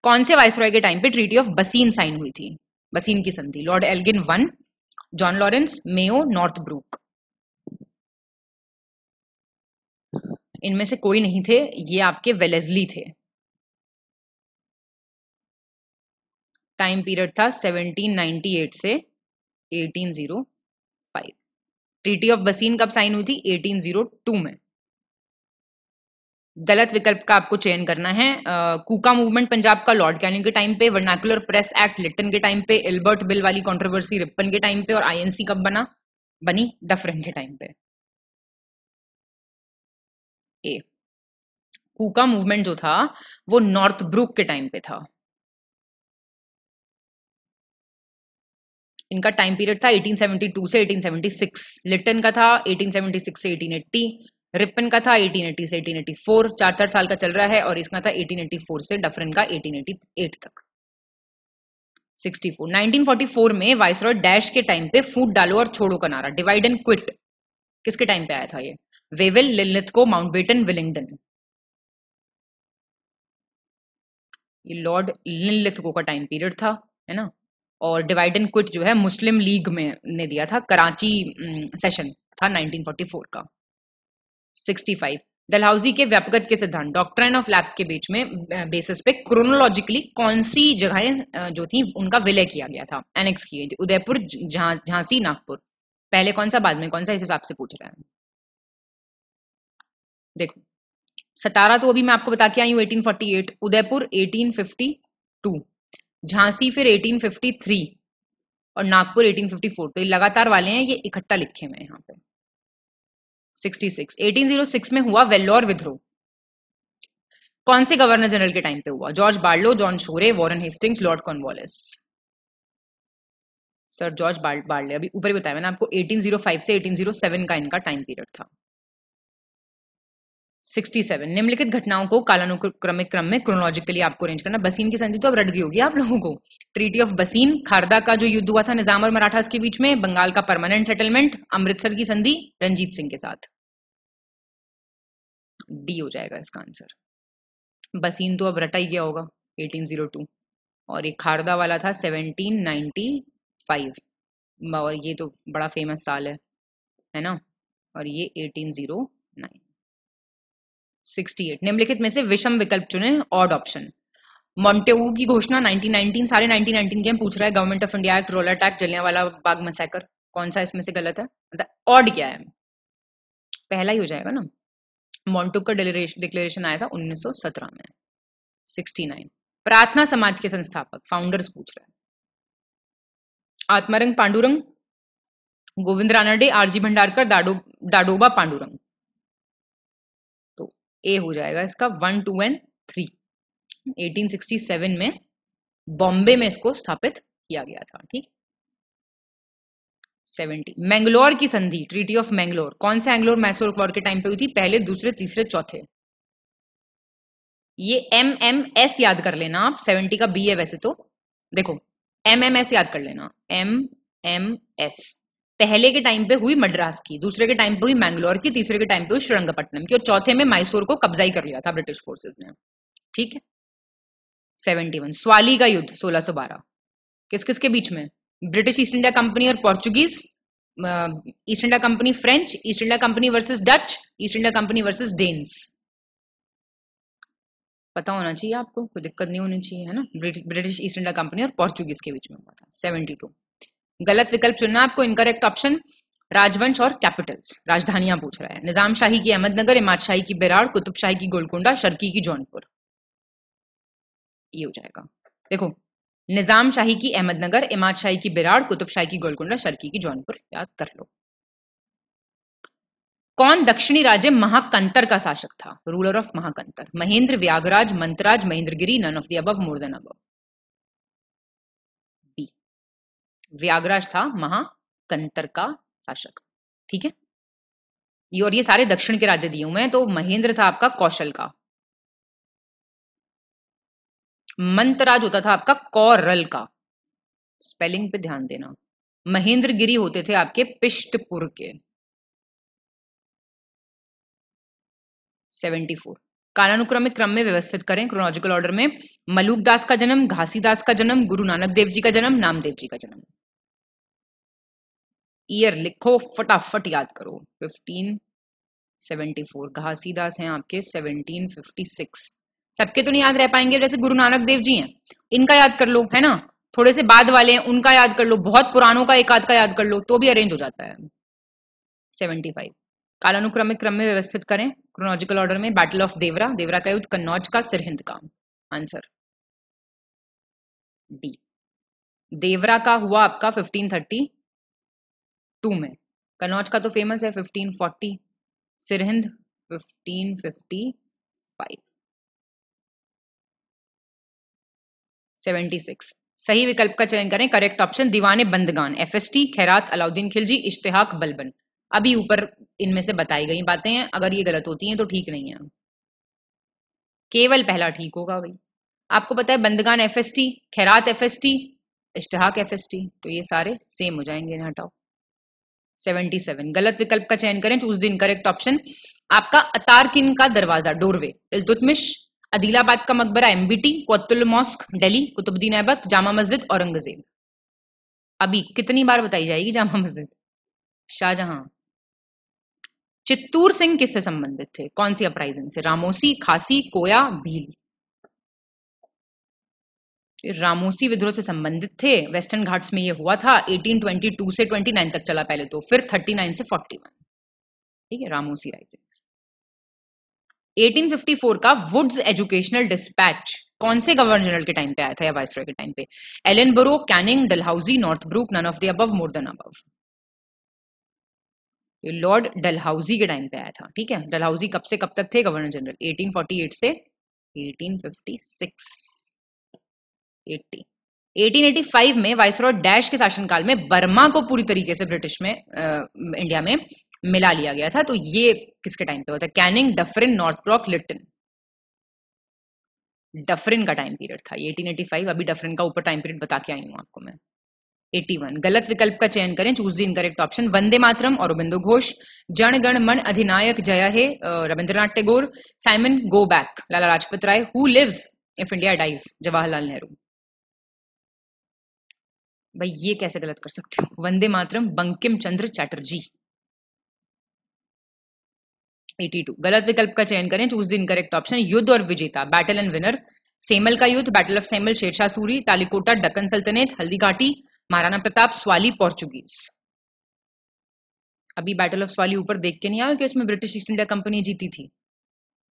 [SPEAKER 1] कौन से रॉय के टाइम पे ट्रीटी ऑफ बसीन साइन हुई थी बसीन की संधि lord Elgin one John Lawrence Mayo Northbrook इनमें से कोई नहीं थे ये आपके वेलेजली थे टाइम पीरियड था 1798 से जीरो फाइव ट्रीटी ऑफ बसीन कब साइन हुई थी 1802 में गलत विकल्प का आपको चयन करना है आ, कूका मूवमेंट पंजाब का लॉर्ड कैनिंग के टाइम पे वर्नाकुलर प्रेस एक्ट लिटन के टाइम पे एल्बर्ट बिल वाली कंट्रोवर्सी रिपन के टाइम पे और आईएनसी कब बना बनी डफरन के टाइम पे ए कूका मूवमेंट जो था वो नॉर्थ ब्रुक के टाइम पे था इनका टाइम पीरियड था 1872 से 1876 लिटन का था 1876 से 1880 रिपन का था 1880 से 1884 चार चार साल का चल रहा है और इसका था 1884 से डफरन का 1888 तक 64 1944 में वाइसरॉय डैश के टाइम पे फूट डालो और छोड़ो का नारा डिवाइड एंड क्विट किसके टाइम पे आया था ये Wavell Linlithgow Mountbatten Willingdon ये लॉर्ड लिलिथ को का टाइम पीरियड था है ना और डिवाइड एंड क्विट जो है मुस्लिम लीग में ने दिया था कराची सेशन था 1944 का 65 डलहाउजी के व्यापगत के सिद्धांत डॉक्ट्राइन ऑफ लैब्स के बीच में बेसिस पे क्रोनोलॉजिकली कौन सी जगहें जो थी उनका विलय किया गया था एनेक्स किए थे उदयपुर झांसी जा, नागपुर पहले कौन सा बाद में कौन सा इस हिसाब से पूछ रहा है देखो सतारा तो अभी मैं आपको बता के आई हूँ एटीन उदयपुर एटीन झांसी फिर 1853 और नागपुर 1854 तो ये लगातार वाले हैं ये इकट्ठा लिखे हुए यहाँ पे 66 1806 में हुआ वेल्लोर विद्रोह कौन से गवर्नर जनरल के टाइम पे हुआ George Barlow John Shore Warren Hastings lord Cornwallis sir George Barlow अभी ऊपर ही बताया मैंने आपको 1805 से 1807 का इनका टाइम पीरियड था 67 निम्नलिखित घटनाओं को कालानुक्रमिक क्रम में क्रोनोलॉजिकली आपको अरेंज करना बसीन की संधि तो अब रट गई होगी आप लोगों को ट्रीटी ऑफ बसीन खारदा का जो युद्ध हुआ था निजाम और मराठास के बीच में बंगाल का परमानेंट सेटलमेंट अमृतसर की संधि रंजीत सिंह के साथ डी हो जाएगा इसका आंसर बसीन तो अब रटा ही गया होगा 1802 और ये खारदा वाला था 1795 और ये तो बड़ा फेमस साल है है ना और ये 1809 68 निम्नलिखित में से विषम विकल्प चुने ऑड ऑप्शन मॉन्टेऊ की घोषणा 1919 सारे 1919 के हम पूछ रहा है government of India act attack जलने वाला बाग मसैकर कौन सा इसमें से गलत है ऑड मतलब क्या है पहला ही हो जाएगा ना मॉन्टुक का डिक्लेरेशन आया था 1917 में 69 प्रार्थना समाज के संस्थापक फाउंडर्स पूछ रहे हैं आत्मारंग पांडुरंग गोविंद रानाडे आरजी भंडारकर दाडो डाडोबा पांडुरंग ए हो जाएगा इसका one two and three eighteen sixty seven में बॉम्बे में इसको स्थापित किया गया था ठीक सेवेंटी मैंगलोर की संधि ट्रीटी ऑफ मैंगलोर कौन से एंग्लोर मैसोर वॉर के टाइम पे हुई थी पहले दूसरे तीसरे चौथे ये एम एम एस याद कर लेना आप सेवेंटी का बी है वैसे तो देखो एम एम एस याद कर लेना एम एम एस पहले के टाइम पे हुई मद्रास की दूसरे के टाइम पे हुई मैंगलोर की तीसरे के टाइम पे हुई श्रीरंगपट्टनम की और चौथे में मैसूर को कब्जा ही कर लिया था ब्रिटिश फोर्सेस ने ठीक है सेवेंटी वन स्वाली का युद्ध सोलह सो बारह किस किस के बीच में ब्रिटिश ईस्ट इंडिया कंपनी और Portuguese East India company French East India company versus Dutch East India company versus Danes पता होना चाहिए आपको कोई दिक्कत नहीं होनी चाहिए है ना ब्रिटिश ईस्ट इंडिया कंपनी और पोर्चुगीज के बीच में हुआ था सेवेंटी टू गलत विकल्प चुनना आपको इनकरेक्ट ऑप्शन राजवंश और कैपिटल्स राजधानियां पूछ रहा है निजाम शाही की अहमदनगर इमाद शाही की बिराड़ कुतुब शाही की गोलकुंडा शर्की की जौनपुर ये हो जाएगा देखो निजाम शाही की अहमदनगर इमाद शाही की बिराड़ कुतुब शाही की गोलकुंडा शर्की की जौनपुर याद कर लो कौन दक्षिणी राज्य महाकंतर का शासक था ruler of Mahakantara Mahendra Vyaghraja Mantaraja Mahendragiri none of the above more than above Vyaghraja था महाकंतर का शासक ठीक है ये और ये सारे दक्षिण के राज्य दिए हुए हैं तो महेंद्र था आपका कौशल का मंत्रराज होता था आपका कौरल का स्पेलिंग पे ध्यान देना महेंद्र गिरी होते थे आपके पिष्टपुर के 74 कालानुक्रमिक क्रम में व्यवस्थित करें क्रोनोलॉजिकल ऑर्डर में मलूक दास का जन्म घासीदास का जन्म गुरु नानक देव जी का जन्म नामदेव जी का जन्म ईयर लिखो फटाफट याद करो 1574 घासीदास हैं आपके 1756 सबके तो नहीं याद रह पाएंगे जैसे गुरु नानक देव जी हैं इनका याद कर लो है ना थोड़े से बाद वाले हैं उनका याद कर लो बहुत पुरानों का एक आध का याद कर लो तो भी अरेंज हो जाता है 75 कालानुक्रमिक क्रम में व्यवस्थित करें क्रोनोलॉजिकल ऑर्डर में बैटल ऑफ देवरा देवरा का युद्ध कन्नौज का सिरहिंद का आंसर डी देवरा का हुआ आपका 1530 टू में कन्नौज का तो फेमस है fifteen forty Sirhind fifteen fifty five seventy six सही विकल्प का चयन करें करेक्ट ऑप्शन दीवाने बंदगान एफ एस टी खैरात अलाउद्दीन खिलजी इश्तिहाक बलबन अभी ऊपर इनमें से बताई गई बातें हैं अगर ये गलत होती हैं तो ठीक नहीं है केवल पहला ठीक होगा भाई आपको पता है Bandagan F S T Khairat F S T Ishtahak F S T तो ये सारे सेम हो जाएंगे इन्हें हटाओ 77 गलत विकल्प का चयन करें चूज द इनकरेक्ट ऑप्शन आपका अतारकिन का दरवाजा डोरवे इल्तुतमिश अदिलाबाद का मकबरा एमबीटी कोतुल मॉस्क दिल्ली कुतुबुद्दीन ऐबक जामा मस्जिद औरंगजेब अभी कितनी बार बताई जाएगी जामा मस्जिद शाहजहां चित्तूर सिंह किससे संबंधित थे कौन सी अपराइजन से रामोसी खासी कोया भील रामोसी विद्रोह से संबंधित थे वेस्टर्न घाट्स में ये हुआ था 1822 से 29 तक चला पहले तो फिर 39 से 41 ठीक है रामोसी राइजिंग्स 1854 का वुड्स एजुकेशनल डिस्पैच कौन से गवर्नर जनरल के टाइम पे आया था या वाइस के टाइम पे बरो Canning Dalhousie Northbrook none of the above more than above lord Dalhousie के टाइम पे आया था ठीक है डलहाउजी कब से कब तक थे गवर्नर जनरल 1848 से 1856 1885 में वाइसरो डैश के शासनकाल में बर्मा को पूरी तरीके से ब्रिटिश में आ, इंडिया में मिला लिया गया था तो ये किसके टाइम पे होता है Canning Dufferin Northbrook Lytton Dufferin का टाइम पीरियड था 1885 अभी डफरिन का ऊपर टाइम पीरियड बता के आई हूं आपको मैं 81 गलत विकल्प का चयन करें choose the incorrect option Vande Mataram Aurobindo Ghosh Jana Gana Mana Adhinayaka Jaya He Rabindranath Tagore Simon go back Lala Lajpat Rai who lives if India dies Jawaharlal Nehru भाई ये कैसे गलत कर सकते हो वंदे मातरम बंकिम चंद्र चैटर्जी 82 गलत विकल्प का चयन करें चूज द इनकरेक्ट ऑप्शन युद्ध और विजेता बैटल एंड विनर सेमल का युद्ध बैटल ऑफ सेमल शेरशाह सूरी तालिकोटा डक्कन सल्तनत हल्दी घाटी महाराणा प्रताप स्वाली पोर्चुगीज अभी बैटल ऑफ स्वाली ऊपर देख के नहीं आयो कि उसमें ब्रिटिश ईस्ट इंडिया कंपनी जीती थी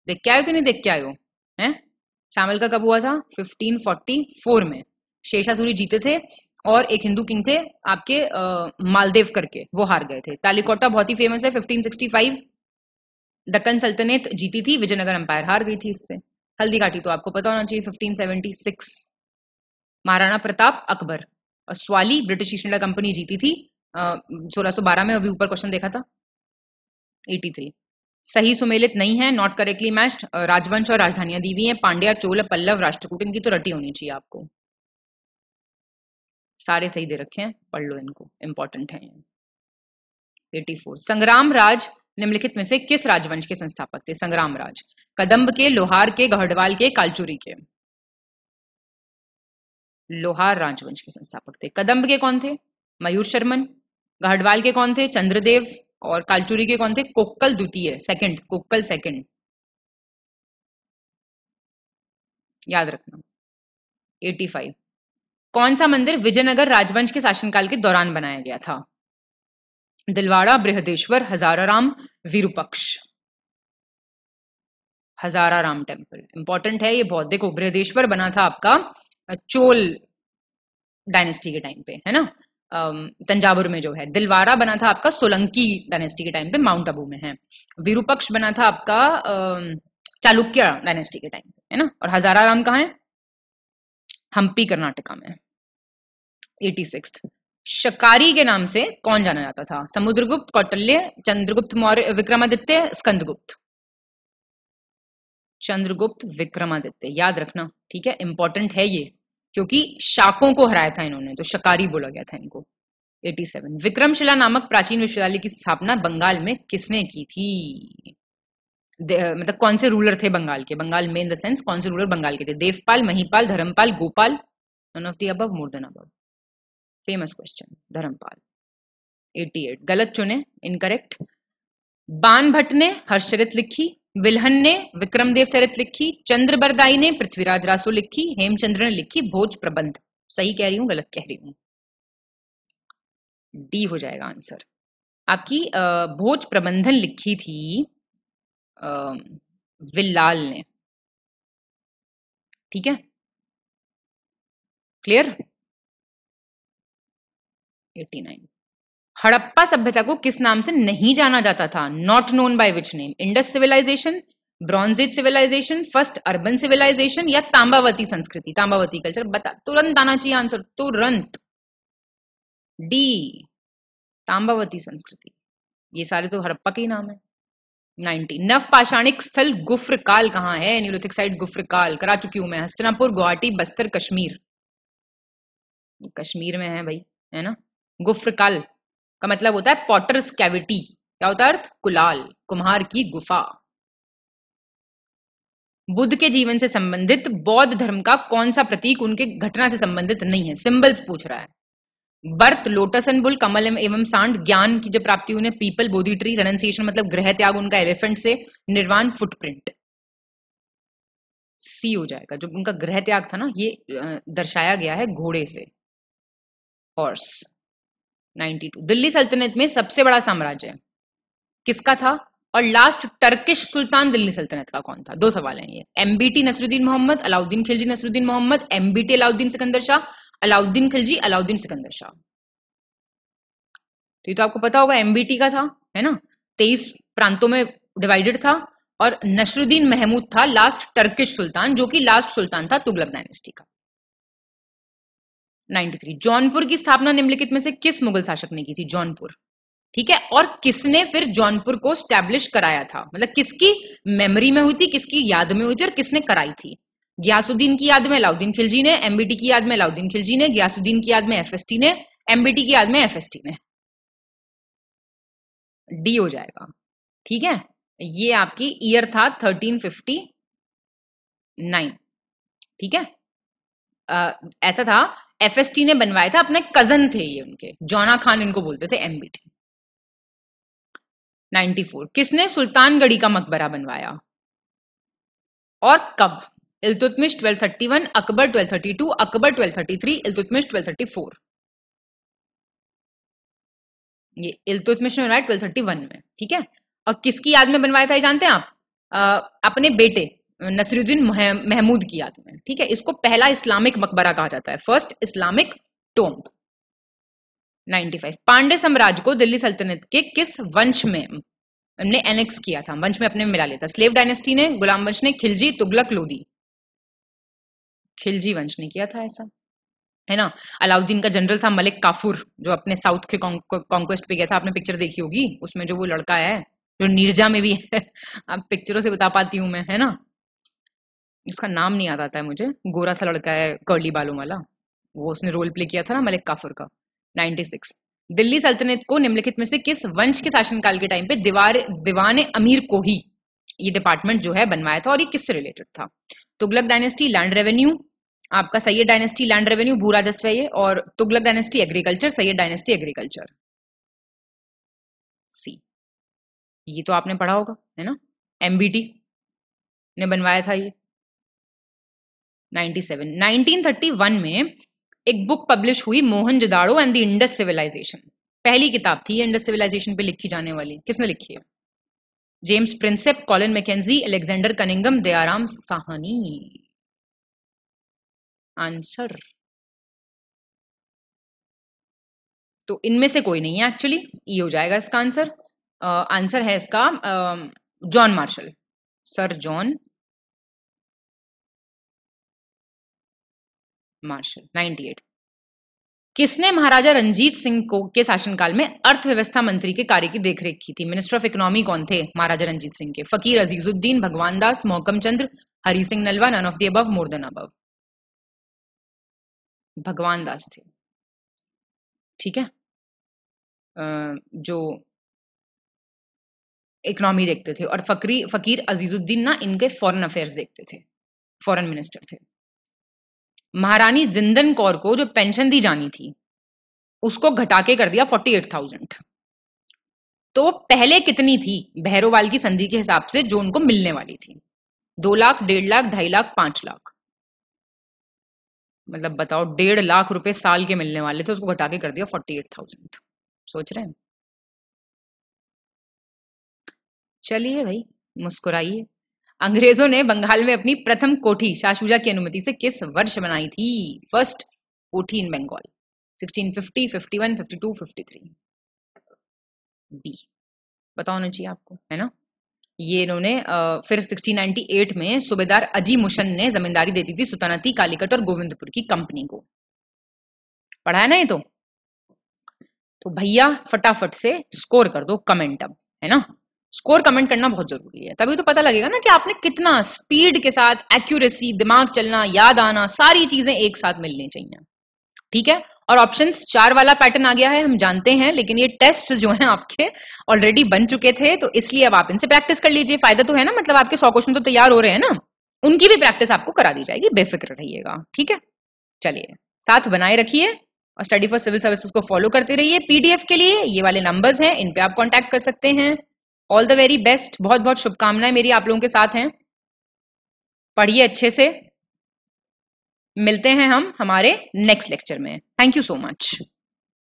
[SPEAKER 1] देख के आयो कि नहीं देख के आयो है सामल का कब हुआ था 1544 में शेरशाह सूरी जीते थे और एक हिंदू किंग थे आपके आ, मालदेव करके वो हार गए थे तालिकोटा बहुत ही फेमस है 1565 दक्कन सल्तनत जीती थी विजयनगर एम्पायर हार गई थी इससे हल्दीघाटी तो आपको पता होना चाहिए 1576 महाराणा प्रताप अकबर और Swally British East India company जीती थी सोलह बारह में अभी ऊपर क्वेश्चन देखा था एटी थ्री सही सुमेलित नहीं है नॉट करेक्टली मैच राजवंश और राजधानियां दी हुई पांड्या चोल पल्लव राष्ट्रकूट इनकी तो रटी होनी चाहिए आपको सारे सही दे रखे हैं पढ़ लो इनको इंपॉर्टेंट है एटी फोर संग्राम राज निम्नलिखित में से किस राजवंश के संस्थापक थे संग्राम राज कदम्ब के लोहार के गढ़वाल के कालचुरी के लोहार राजवंश के संस्थापक थे कदम्ब के कौन थे मयूर शर्मन गढ़वाल के कौन थे चंद्रदेव और कालचुरी के कौन थे कोक्कल द्वितीय सेकंड कोक्कल सेकंड याद रखना 85 कौन सा मंदिर विजयनगर राजवंश के शासनकाल के दौरान बनाया गया था दिलवाड़ा बृहदेश्वर हजाराराम विरूपक्ष हजाराराम टेम्पल इंपॉर्टेंट है ये बहुत देखो बृहदेश्वर बना था आपका चोल डायनेस्टी के टाइम पे है ना तंजावुर में जो है दिलवारा बना था आपका सोलंकी डायनेस्टी के टाइम पे माउंट आबू में है विरूपक्ष बना था आपका चालुक्य डायनेस्टी के टाइम पे है ना और हजाराराम कहाँ है हम्पी कर्नाटका में एटी सिक्स शकारी के नाम से कौन जाना जाता था समुद्रगुप्त कौटल्य चंद्रगुप्त मौर्य विक्रमादित्य स्कंदगुप्त चंद्रगुप्त विक्रमादित्य याद रखना ठीक है इंपॉर्टेंट है ये क्योंकि शाकों को हराया था इन्होंने तो शकारी बोला गया था इनको 87 विक्रमशिला नामक प्राचीन विश्वविद्यालय की स्थापना बंगाल में किसने की थी मतलब कौन से रूलर थे बंगाल के बंगाल में इन द सेंस कौन से रूलर बंगाल के थे Devapala Mahipala Dharmapala Gopala none of the above more than above famous question Dharmapala 88 गलत चुने इनकरेक्ट बान भट्ट ने हर्षरित लिखी विलहन ने विक्रमदेव चरित लिखी चंद्र बरदाई ने पृथ्वीराज रासो लिखी हेमचंद्र ने लिखी भोज प्रबंध सही कह रही हूं गलत कह रही हूं डी हो जाएगा आंसर आपकी भोज प्रबंधन लिखी थी विल्लाल ने ठीक है क्लियर 89 हड़प्पा सभ्यता को किस नाम से नहीं जाना जाता था not known by which name Indus civilization bronze age civilization first urban civilization या तांबावती संस्कृति तांबावती कल्चर बता तुरंत आना चाहिए आंसर तुरंत डी तांबावती संस्कृति ये सारे तो हड़प्पा के ही नाम है 90 पाषाणिक स्थल गुफ्र काल कहाँ है न्यूलिथिक साइट गुफ्र काल करा चुकी हूं मैं हस्तनापुर गुवाहाटी बस्तर कश्मीर कश्मीर में है भाई है ना गुफ्रकल का मतलब होता है पॉटर्स कैविटी क्या होता है अर्थ कुलाल कुम्हार की गुफा बुद्ध के जीवन से संबंधित बौद्ध धर्म का कौन सा प्रतीक उनके घटना से संबंधित नहीं है सिंबल्स पूछ रहा है बर्थ लोटस एंड बुल कमल एवं सांड ज्ञान की जो प्राप्ति उन्हें पीपल बोधी ट्री रनसिएशन मतलब ग्रह त्याग उनका एलिफेंट से निर्वाण फुटप्रिंट सी हो जाएगा जो उनका ग्रह त्याग था ना ये दर्शाया गया है घोड़े से हॉर्स 92 दिल्ली सल्तनत में सबसे बड़ा साम्राज्य है किसका था और लास्ट टर्किश सुल्तान दिल्ली सल्तनत का कौन था दो सवाल हैं ये एमबीटी नसरुद्दीन मोहम्मद अलाउद्दीन खिलजी नसरुद्दीन मोहम्मद एमबीटी अलाउद्दीन सिकंदर शाह अलाउद्दीन खिलजी अलाउद्दीन सिकंदर शाह तो ये तो आपको पता होगा एमबीटी का था है ना तेईस प्रांतों में डिवाइडेड था और नसरुद्दीन महमूद था लास्ट टर्किश सुल्तान जो कि लास्ट सुल्तान था तुगलक डायनेस्टी का 93 जौनपुर की स्थापना निम्नलिखित में से किस मुगल शासक ने की थी जौनपुर ठीक है और किसने फिर जौनपुर को स्टैब्लिश कराया था मतलब किसकी मेमोरी में हुई थी किसकी याद में हुई थी और किसने कराई थी ग्यासुद्दीन की याद में अलाउद्दीन खिलजी ने एमबीटी की याद में अलाउद्दीन खिलजी ने ग्यासुद्दीन की याद में एफएसटी ने एमबीटी की याद में एफएसटी ने डी हो जाएगा ठीक है ये आपकी ईयर था थर्टीन फिफ्टी नाइन ठीक है ऐसा था एफ ने बनवाया था अपने कजन थे ये उनके जोना खान इनको बोलते थे एम 94 किसने सुल्तानगढ़ी का मकबरा बनवाया और कब इल्तुतमिश 1231 अकबर 1232 अकबर 1233 इल्तुतमिश 1234 ये इल्तुतमिश ने बनवाया 1231 में ठीक है और किसकी याद में बनवाया था ये जानते हैं आप आ, अपने बेटे नसरुद्दीन महमूद की याद में ठीक है इसको पहला इस्लामिक मकबरा कहा जाता है फर्स्ट इस्लामिक टोम 95 पांडे साम्राज्य को दिल्ली सल्तनत के किस वंश में ने एनेक्स किया था वंश में अपने मिला लिया था स्लेव डायनेस्टी ने गुलाम वंश ने खिलजी तुगलक लोदी खिलजी वंश ने किया था ऐसा है ना अलाउद्दीन का जनरल था मलिक काफूर जो अपने साउथ के कॉन्क्वेस्ट पे गया था आपने पिक्चर देखी होगी उसमें जो वो लड़का है जो नीरजा में भी है (laughs) आप पिक्चरों से बता पाती हूँ मैं है ना उसका नाम नहीं आता है मुझे गोरा सा लड़का है कर्ली बालों वाला वो उसने रोल प्ले किया था ना मलिक काफुर का 96 दिल्ली सल्तनत को निम्नलिखित में से किस वंश के शासनकाल के टाइम पे दीवार दीवान अमीर को ही ये डिपार्टमेंट जो है बनवाया था और ये किससे रिलेटेड था तुगलक डायनेस्टी लैंड रेवेन्यू आपका सैयद डायनेस्टी लैंड रेवेन्यू भू राजस्व है ये और Tughlaq dynasty agriculture Sayyid dynasty agriculture C ये तो आपने पढ़ा होगा है ना एमबीटी ने बनवाया था ये 1931 में एक बुक पब्लिश हुई Mohenjodaro and the Indus civilization पहली किताब थी इंडस सिविलाइजेशन पे लिखी जाने वाली किसने लिखी है James Prinsep Colin Mackenzie Alexander Cunningham Dayaram Sahni answer तो इनमें से कोई नहीं है एक्चुअली ई e हो जाएगा इसका आंसर आंसर है इसका John Marshall sir John Marshall 98 किसने महाराजा रंजीत सिंह को के शासनकाल में अर्थव्यवस्था मंत्री के कार्य की देखरेख की थी मिनिस्टर ऑफ इकोनॉमी कौन थे महाराजा रंजीत सिंह के Fakir Azizuddin Bhagwan Das Mohkam Chandra Hari Singh Nalwa none of the above more than above Bhagwan Das थे ठीक है जो इकोनॉमी देखते थे और फकरी फकीर अजीजुद्दीन ना इनके फॉरेन अफेयर्स देखते थे फॉरेन मिनिस्टर थे महारानी जिंदन कौर को जो पेंशन दी जानी थी उसको घटा के कर दिया फोर्टी एट थाउजेंड तो वो पहले कितनी थी भैरोवाल की संधि के हिसाब से जो उनको मिलने वाली थी दो लाख डेढ़ लाख ढाई लाख पांच लाख मतलब बताओ डेढ़ लाख रुपए साल के मिलने वाले थे उसको घटा के कर दिया फोर्टी एट थाउजेंड सोच रहे हैं चलिए भाई मुस्कुराइए अंग्रेजों ने बंगाल में अपनी प्रथम कोठी शाहशुजा की अनुमति से किस वर्ष बनाई थी फर्स्ट कोठी इन बंगाल 1650, 51, 52, 53 बी पता चाहिए आपको है ना ये इन्होंने फिर 1698 में सूबेदार अजी मुशन ने जमींदारी देती थी सुतानती कालीकट और गोविंदपुर की कंपनी को पढ़ा है ना ये तो तो भैया फटाफट से स्कोर कर दो कमेंट अब है ना स्कोर कमेंट करना बहुत जरूरी है तभी तो पता लगेगा ना कि आपने कितना स्पीड के साथ एक्यूरेसी दिमाग चलना याद आना सारी चीजें एक साथ मिलनी चाहिए ठीक है और ऑप्शन चार वाला पैटर्न आ गया है हम जानते हैं लेकिन ये टेस्ट जो है आपके ऑलरेडी बन चुके थे तो इसलिए अब आप इनसे प्रैक्टिस कर लीजिए फायदा तो है ना मतलब आपके सौ क्वेश्चन तो तैयार हो रहे हैं ना उनकी भी प्रैक्टिस आपको करा दी जाएगी बेफिक्र रहिएगा ठीक है चलिए साथ बनाए रखिए और स्टडी फॉर सिविल सर्विसेज को फॉलो करते रहिए पीडीएफ के लिए ये वाले नंबर्स हैं इन पे आप कॉन्टेक्ट कर सकते हैं ऑल द वेरी बेस्ट बहुत बहुत शुभकामनाएं मेरी आप लोगों के साथ हैं पढ़िए अच्छे से मिलते हैं हम हमारे नेक्स्ट लेक्चर में थैंक यू सो मच